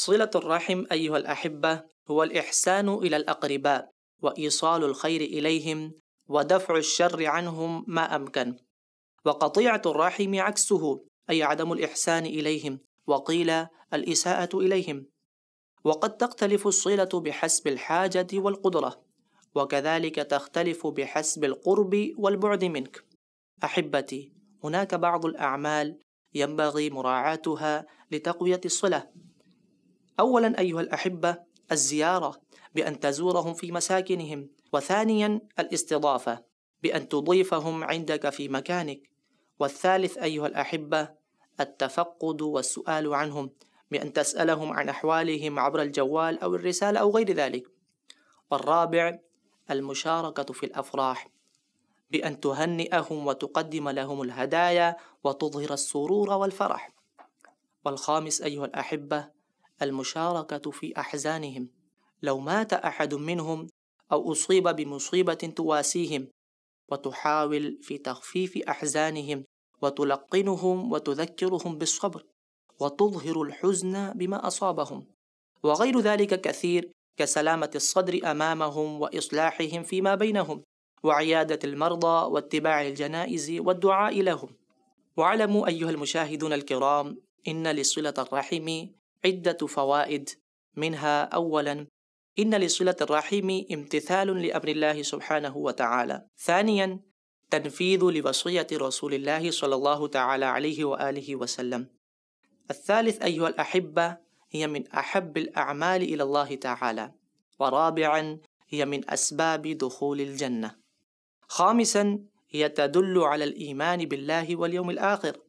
صلة الرحم أيها الأحبة هو الإحسان إلى الأقرباء وإيصال الخير إليهم ودفع الشر عنهم ما أمكن وقطيعة الرحم عكسه أي عدم الإحسان إليهم وقيل الإساءة إليهم وقد تختلف الصلة بحسب الحاجة والقدرة وكذلك تختلف بحسب القرب والبعد منك أحبتي هناك بعض الأعمال ينبغي مراعاتها لتقوية الصلة أولا أيها الأحبة الزيارة بأن تزورهم في مساكنهم وثانيا الاستضافة بأن تضيفهم عندك في مكانك والثالث أيها الأحبة التفقد والسؤال عنهم بأن تسألهم عن أحوالهم عبر الجوال أو الرسالة أو غير ذلك والرابع المشاركة في الأفراح بأن تهنئهم وتقدم لهم الهدايا وتظهر السرور والفرح والخامس أيها الأحبة المشاركه في احزانهم لو مات احد منهم او اصيب بمصيبه تواسيهم وتحاول في تخفيف احزانهم وتلقنهم وتذكرهم بالصبر وتظهر الحزن بما اصابهم وغير ذلك كثير كسلامه الصدر امامهم واصلاحهم فيما بينهم وعياده المرضى واتباع الجنائز والدعاء لهم واعلموا ايها المشاهدون الكرام ان لصله الرحم عدة فوائد منها أولا إن لصلة الرحيم امتثال لأمر الله سبحانه وتعالى ثانيا تنفيذ لوصية رسول الله صلى الله تعالى عليه وآله وسلم الثالث أيها الأحبة هي من أحب الأعمال إلى الله تعالى ورابعا هي من أسباب دخول الجنة خامسا هي تدل على الإيمان بالله واليوم الآخر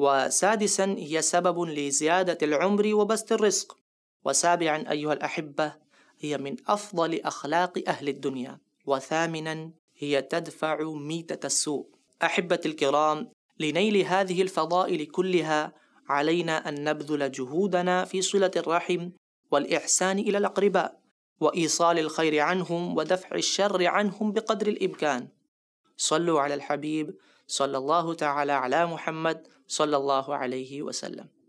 وسادسا هي سبب لزيادة العمر وبسط الرزق وسابعا أيها الأحبة هي من أفضل أخلاق أهل الدنيا وثامنا هي تدفع ميتة السوء أحبة الكرام لنيل هذه الفضائل كلها علينا أن نبذل جهودنا في صلة الرحم والإحسان إلى الأقرباء وإيصال الخير عنهم ودفع الشر عنهم بقدر الإمكان صلوا على الحبيب صلى الله تعالى على محمد صلى الله عليه وسلم